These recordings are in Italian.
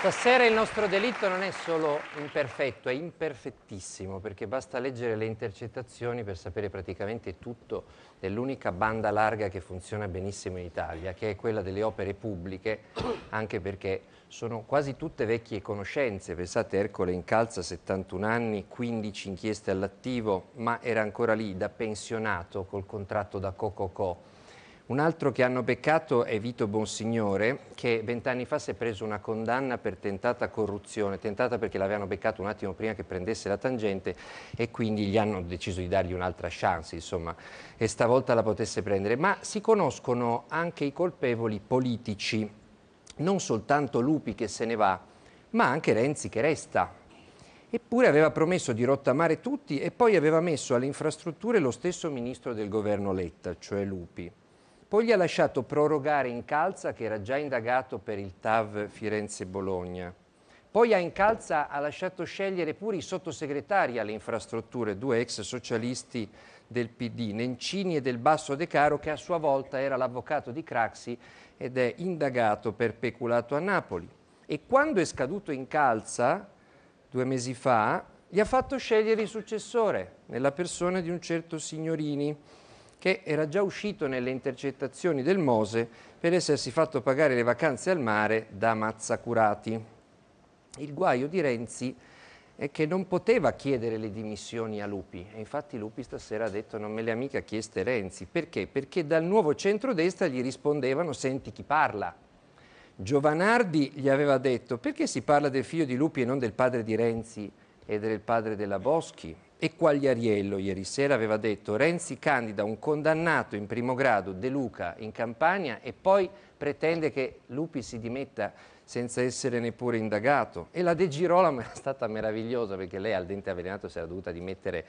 Stasera il nostro delitto non è solo imperfetto, è imperfettissimo, perché basta leggere le intercettazioni per sapere praticamente tutto dell'unica banda larga che funziona benissimo in Italia, che è quella delle opere pubbliche, anche perché sono quasi tutte vecchie conoscenze. Pensate, Ercole Incalza, 71 anni, 15 inchieste all'attivo, ma era ancora lì da pensionato col contratto da Cococò un altro che hanno beccato è Vito Bonsignore che vent'anni fa si è preso una condanna per tentata corruzione, tentata perché l'avevano beccato un attimo prima che prendesse la tangente e quindi gli hanno deciso di dargli un'altra chance insomma e stavolta la potesse prendere. Ma si conoscono anche i colpevoli politici, non soltanto Lupi che se ne va ma anche Renzi che resta Eppure aveva promesso di rottamare tutti e poi aveva messo alle infrastrutture lo stesso ministro del governo Letta, cioè Lupi. Poi gli ha lasciato prorogare in calza che era già indagato per il TAV Firenze-Bologna. Poi a Incalza ha lasciato scegliere pure i sottosegretari alle infrastrutture, due ex socialisti del PD, Nencini e del Basso De Caro, che a sua volta era l'avvocato di Craxi ed è indagato per peculato a Napoli. E quando è scaduto Incalza, due mesi fa, gli ha fatto scegliere il successore, nella persona di un certo signorini che era già uscito nelle intercettazioni del Mose per essersi fatto pagare le vacanze al mare da Mazzacurati. Il guaio di Renzi è che non poteva chiedere le dimissioni a Lupi e infatti Lupi stasera ha detto non me le ha mica chieste Renzi. Perché? Perché dal nuovo centrodestra gli rispondevano senti chi parla. Giovanardi gli aveva detto perché si parla del figlio di Lupi e non del padre di Renzi e del padre della Boschi? e Quagliariello ieri sera aveva detto Renzi candida un condannato in primo grado De Luca in Campania e poi pretende che Lupi si dimetta senza essere neppure indagato. E la De Girolamo è stata meravigliosa perché lei al dente avvelenato si era dovuta dimettere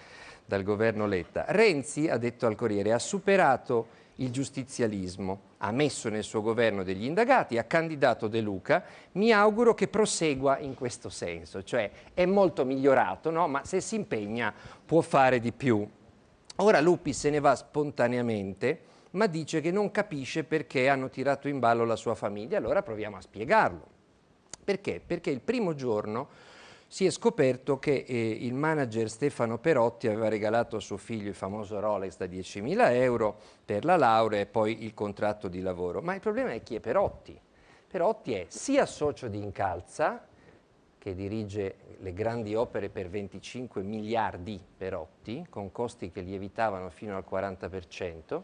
dal governo Letta. Renzi, ha detto al Corriere, ha superato il giustizialismo. Ha messo nel suo governo degli indagati, ha candidato De Luca, mi auguro che prosegua in questo senso, cioè è molto migliorato, no? ma se si impegna può fare di più. Ora Lupi se ne va spontaneamente, ma dice che non capisce perché hanno tirato in ballo la sua famiglia, allora proviamo a spiegarlo. Perché? Perché il primo giorno si è scoperto che eh, il manager Stefano Perotti aveva regalato a suo figlio il famoso Rolex da 10.000 euro per la laurea e poi il contratto di lavoro. Ma il problema è chi è Perotti. Perotti è sia socio di Incalza, che dirige le grandi opere per 25 miliardi Perotti, con costi che lievitavano fino al 40%,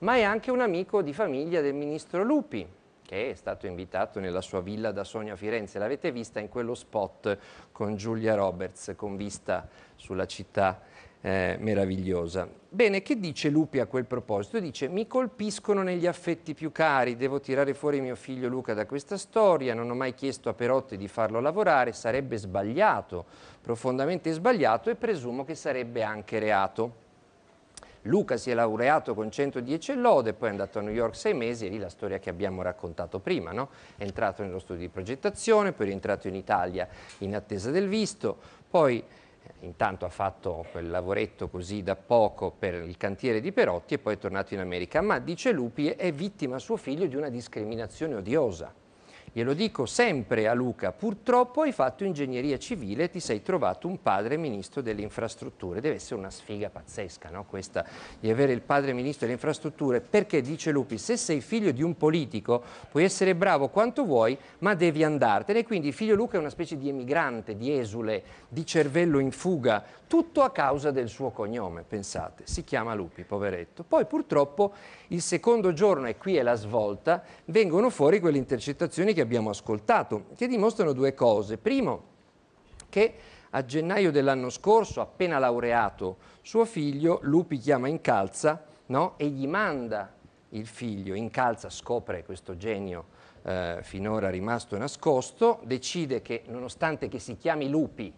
ma è anche un amico di famiglia del ministro Lupi, che è stato invitato nella sua villa da Sogno a Firenze. L'avete vista in quello spot con Giulia Roberts, con vista sulla città eh, meravigliosa. Bene, che dice Lupi a quel proposito? Dice, mi colpiscono negli affetti più cari, devo tirare fuori mio figlio Luca da questa storia, non ho mai chiesto a Perotti di farlo lavorare, sarebbe sbagliato, profondamente sbagliato e presumo che sarebbe anche reato. Luca si è laureato con 110 lode, poi è andato a New York sei mesi e lì la storia che abbiamo raccontato prima, no? è entrato nello studio di progettazione, poi è rientrato in Italia in attesa del visto, poi eh, intanto ha fatto quel lavoretto così da poco per il cantiere di Perotti e poi è tornato in America, ma dice Lupi è vittima suo figlio di una discriminazione odiosa. Glielo dico sempre a Luca, purtroppo hai fatto ingegneria civile e ti sei trovato un padre ministro delle infrastrutture. Deve essere una sfiga pazzesca, no? Questa di avere il padre ministro delle infrastrutture, perché dice Lupi, se sei figlio di un politico puoi essere bravo quanto vuoi, ma devi andartene. Quindi figlio Luca è una specie di emigrante, di esule, di cervello in fuga, tutto a causa del suo cognome, pensate. Si chiama Lupi, poveretto. Poi purtroppo il secondo giorno, e qui è la svolta, vengono fuori quelle intercettazioni che abbiamo ascoltato, che dimostrano due cose. Primo, che a gennaio dell'anno scorso, appena laureato, suo figlio Lupi chiama in calza no? e gli manda il figlio, in calza scopre questo genio eh, finora rimasto nascosto, decide che nonostante che si chiami Lupi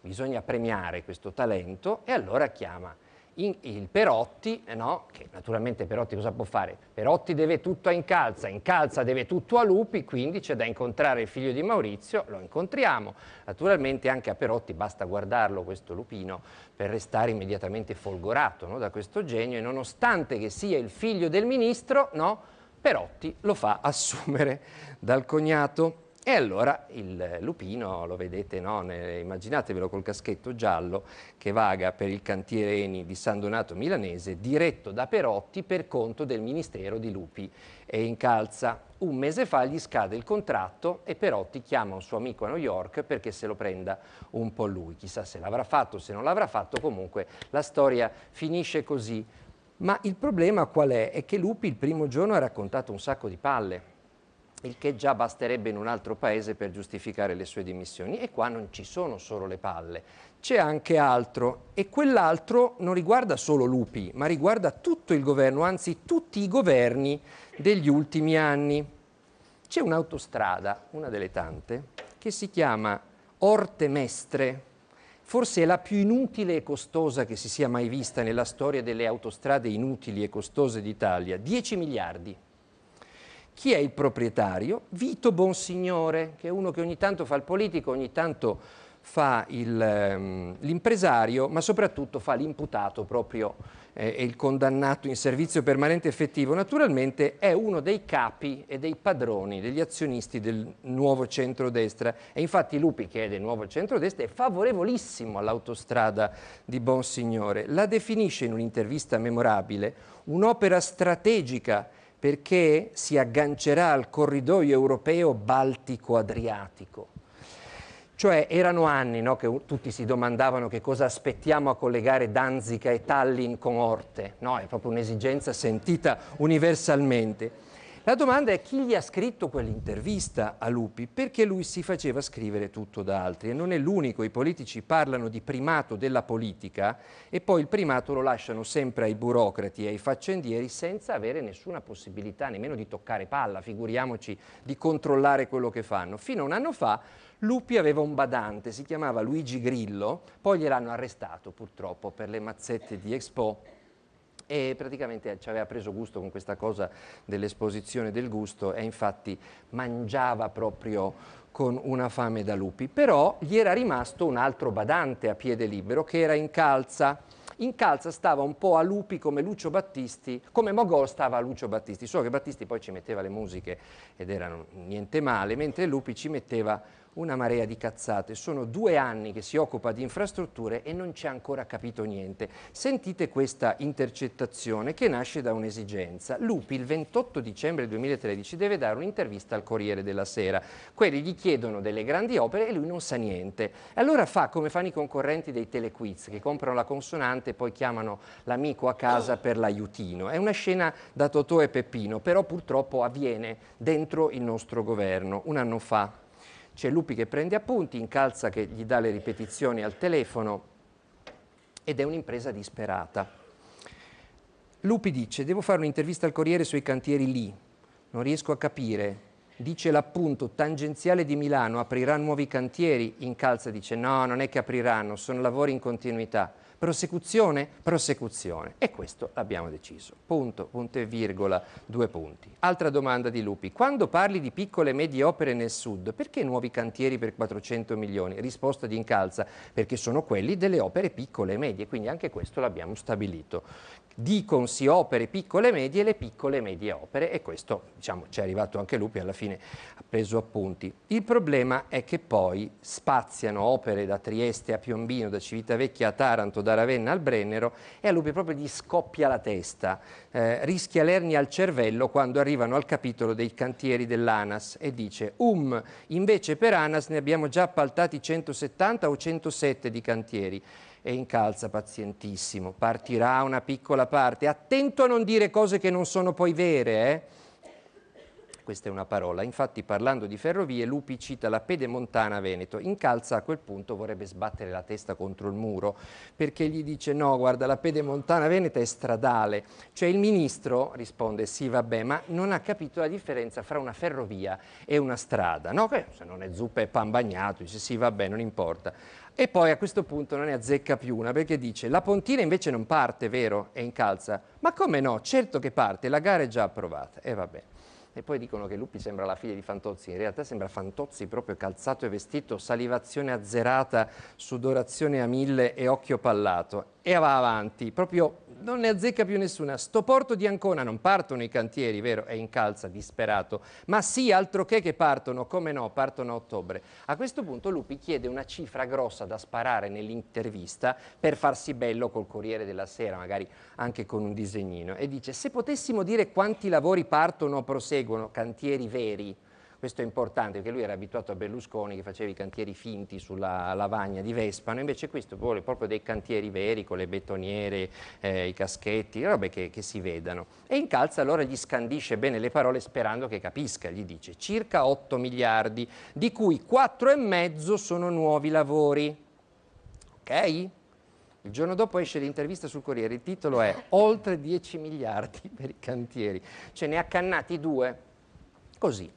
bisogna premiare questo talento e allora chiama in, il Perotti, eh no? che naturalmente Perotti cosa può fare? Perotti deve tutto a Incalza, Incalza deve tutto a Lupi, quindi c'è da incontrare il figlio di Maurizio, lo incontriamo. Naturalmente anche a Perotti basta guardarlo questo lupino per restare immediatamente folgorato no? da questo genio e nonostante che sia il figlio del ministro, no? Perotti lo fa assumere dal cognato. E allora il lupino, lo vedete, no? immaginatevelo col caschetto giallo che vaga per il cantiere Eni di San Donato Milanese, diretto da Perotti per conto del Ministero di Lupi e in calza. Un mese fa gli scade il contratto e Perotti chiama un suo amico a New York perché se lo prenda un po' lui. Chissà se l'avrà fatto, se non l'avrà fatto, comunque la storia finisce così. Ma il problema qual è? È che Lupi il primo giorno ha raccontato un sacco di palle il che già basterebbe in un altro paese per giustificare le sue dimissioni. E qua non ci sono solo le palle, c'è anche altro e quell'altro non riguarda solo Lupi, ma riguarda tutto il governo, anzi tutti i governi degli ultimi anni. C'è un'autostrada, una delle tante, che si chiama Orte Mestre, forse è la più inutile e costosa che si sia mai vista nella storia delle autostrade inutili e costose d'Italia, 10 miliardi. Chi è il proprietario? Vito Bonsignore, che è uno che ogni tanto fa il politico, ogni tanto fa ehm, l'impresario, um, ma soprattutto fa l'imputato proprio eh, e eh, il condannato in servizio permanente effettivo. Naturalmente è uno dei capi e dei padroni, degli azionisti del nuovo centrodestra e infatti Lupi, che è del nuovo centrodestra, è favorevolissimo all'autostrada di Bonsignore. La definisce in un'intervista memorabile un'opera strategica perché si aggancerà al corridoio europeo Baltico-Adriatico. Cioè erano anni no, che tutti si domandavano che cosa aspettiamo a collegare Danzica e Tallinn con Orte, no, è proprio un'esigenza sentita universalmente. La domanda è chi gli ha scritto quell'intervista a Lupi, perché lui si faceva scrivere tutto da altri e non è l'unico, i politici parlano di primato della politica e poi il primato lo lasciano sempre ai burocrati e ai faccendieri senza avere nessuna possibilità nemmeno di toccare palla, figuriamoci di controllare quello che fanno. Fino a un anno fa Lupi aveva un badante, si chiamava Luigi Grillo, poi gliel'hanno arrestato purtroppo per le mazzette di Expo e praticamente ci aveva preso gusto con questa cosa dell'esposizione del gusto e infatti mangiava proprio con una fame da lupi, però gli era rimasto un altro badante a piede libero che era in calza. In calza stava un po' a lupi come Lucio Battisti, come Mogol stava a Lucio Battisti, solo che Battisti poi ci metteva le musiche ed erano niente male, mentre Lupi ci metteva una marea di cazzate. Sono due anni che si occupa di infrastrutture e non c'è ancora capito niente. Sentite questa intercettazione che nasce da un'esigenza. Lupi il 28 dicembre 2013 deve dare un'intervista al Corriere della Sera. Quelli gli chiedono delle grandi opere e lui non sa niente. E allora fa come fanno i concorrenti dei telequiz che comprano la consonante e poi chiamano l'amico a casa per l'aiutino. È una scena da Totò e Peppino, però purtroppo avviene dentro il nostro governo un anno fa c'è Lupi che prende appunti, Incalza che gli dà le ripetizioni al telefono ed è un'impresa disperata. Lupi dice, devo fare un'intervista al Corriere sui cantieri lì, non riesco a capire. Dice l'appunto, tangenziale di Milano, aprirà nuovi cantieri. Incalza dice, no, non è che apriranno, sono lavori in continuità. Prosecuzione? Prosecuzione. E questo l'abbiamo deciso. Punto, punto e virgola, due punti. Altra domanda di Lupi. Quando parli di piccole e medie opere nel sud, perché nuovi cantieri per 400 milioni? Risposta di Incalza, perché sono quelli delle opere piccole e medie, quindi anche questo l'abbiamo stabilito. Dicono si opere piccole e medie, le piccole e medie opere, e questo diciamo, ci è arrivato anche Lupi, alla fine ha preso appunti. Il problema è che poi spaziano opere da Trieste a Piombino, da Civitavecchia a Taranto, da Ravenna al Brennero e a Lupi proprio gli scoppia la testa, eh, rischia l'ernia al cervello quando arrivano al capitolo dei cantieri dell'ANAS e dice um, invece per ANAS ne abbiamo già appaltati 170 o 107 di cantieri e incalza pazientissimo, partirà una piccola parte, attento a non dire cose che non sono poi vere, eh? questa è una parola, infatti parlando di ferrovie Lupi cita la pedemontana Veneto, Incalza a quel punto vorrebbe sbattere la testa contro il muro perché gli dice no guarda la pedemontana Veneta è stradale, cioè il ministro risponde sì vabbè ma non ha capito la differenza fra una ferrovia e una strada, no? Che se non è zuppa è pan bagnato dice sì vabbè non importa, e poi a questo punto non ne azzecca più una perché dice la pontina invece non parte, vero? È in calza. Ma come no? Certo che parte, la gara è già approvata. E eh, va bene. E poi dicono che Lupi sembra la figlia di Fantozzi, in realtà sembra Fantozzi proprio calzato e vestito, salivazione azzerata, sudorazione a mille e occhio pallato. E va avanti, proprio non ne azzecca più nessuna. Sto porto di Ancona non partono i cantieri, vero? È in calza, disperato. Ma sì, altro che che partono, come no, partono a ottobre. A questo punto Lupi chiede una cifra grossa da sparare nell'intervista per farsi bello col Corriere della Sera, magari anche con un disegnino. E dice, se potessimo dire quanti lavori partono o proseguono, cantieri veri, questo è importante perché lui era abituato a Berlusconi che faceva i cantieri finti sulla lavagna di Vespano, invece questo vuole proprio dei cantieri veri con le betoniere, eh, i caschetti, robe che, che si vedano. E Incalza allora gli scandisce bene le parole sperando che capisca, gli dice circa 8 miliardi, di cui 4,5 sono nuovi lavori. Ok? Il giorno dopo esce l'intervista sul Corriere, il titolo è Oltre 10 miliardi per i cantieri, ce ne ha accannati due, così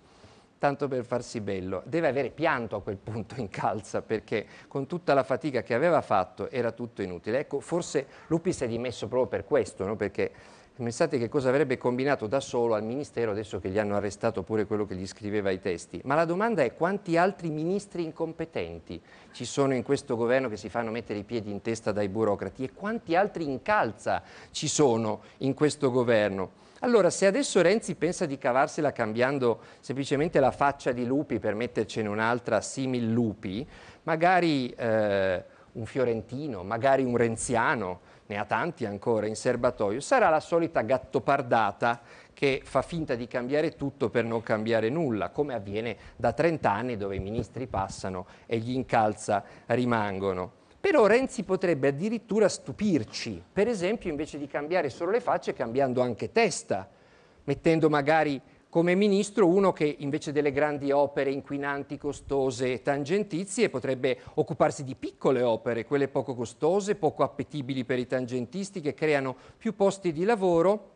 tanto per farsi bello. Deve avere pianto a quel punto in calza perché con tutta la fatica che aveva fatto era tutto inutile. Ecco, forse Lupi si è dimesso proprio per questo, no? perché pensate che cosa avrebbe combinato da solo al Ministero adesso che gli hanno arrestato pure quello che gli scriveva i testi. Ma la domanda è quanti altri ministri incompetenti ci sono in questo governo che si fanno mettere i piedi in testa dai burocrati e quanti altri in calza ci sono in questo governo. Allora, se adesso Renzi pensa di cavarsela cambiando semplicemente la faccia di Lupi per mettercene un'altra simil Lupi, magari eh, un fiorentino, magari un renziano, ne ha tanti ancora in serbatoio, sarà la solita gattopardata che fa finta di cambiare tutto per non cambiare nulla, come avviene da 30 anni dove i ministri passano e gli incalza rimangono. Però Renzi potrebbe addirittura stupirci, per esempio invece di cambiare solo le facce, cambiando anche testa, mettendo magari come ministro uno che invece delle grandi opere inquinanti, costose, e tangentizie potrebbe occuparsi di piccole opere, quelle poco costose, poco appetibili per i tangentisti che creano più posti di lavoro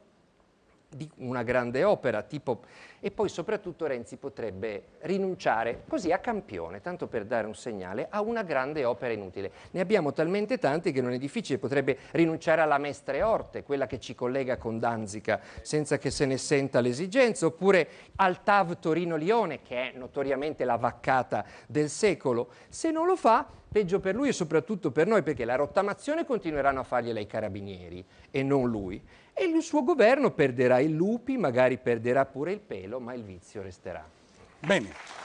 di una grande opera, tipo... e poi soprattutto Renzi potrebbe rinunciare così a campione, tanto per dare un segnale, a una grande opera inutile. Ne abbiamo talmente tante che non è difficile, potrebbe rinunciare alla Mestre Orte, quella che ci collega con Danzica, senza che se ne senta l'esigenza, oppure al TAV Torino-Lione, che è notoriamente la vaccata del secolo. Se non lo fa, Peggio per lui e soprattutto per noi, perché la rottamazione continueranno a fargliela i carabinieri e non lui. E il suo governo perderà i lupi, magari perderà pure il pelo, ma il vizio resterà. Bene.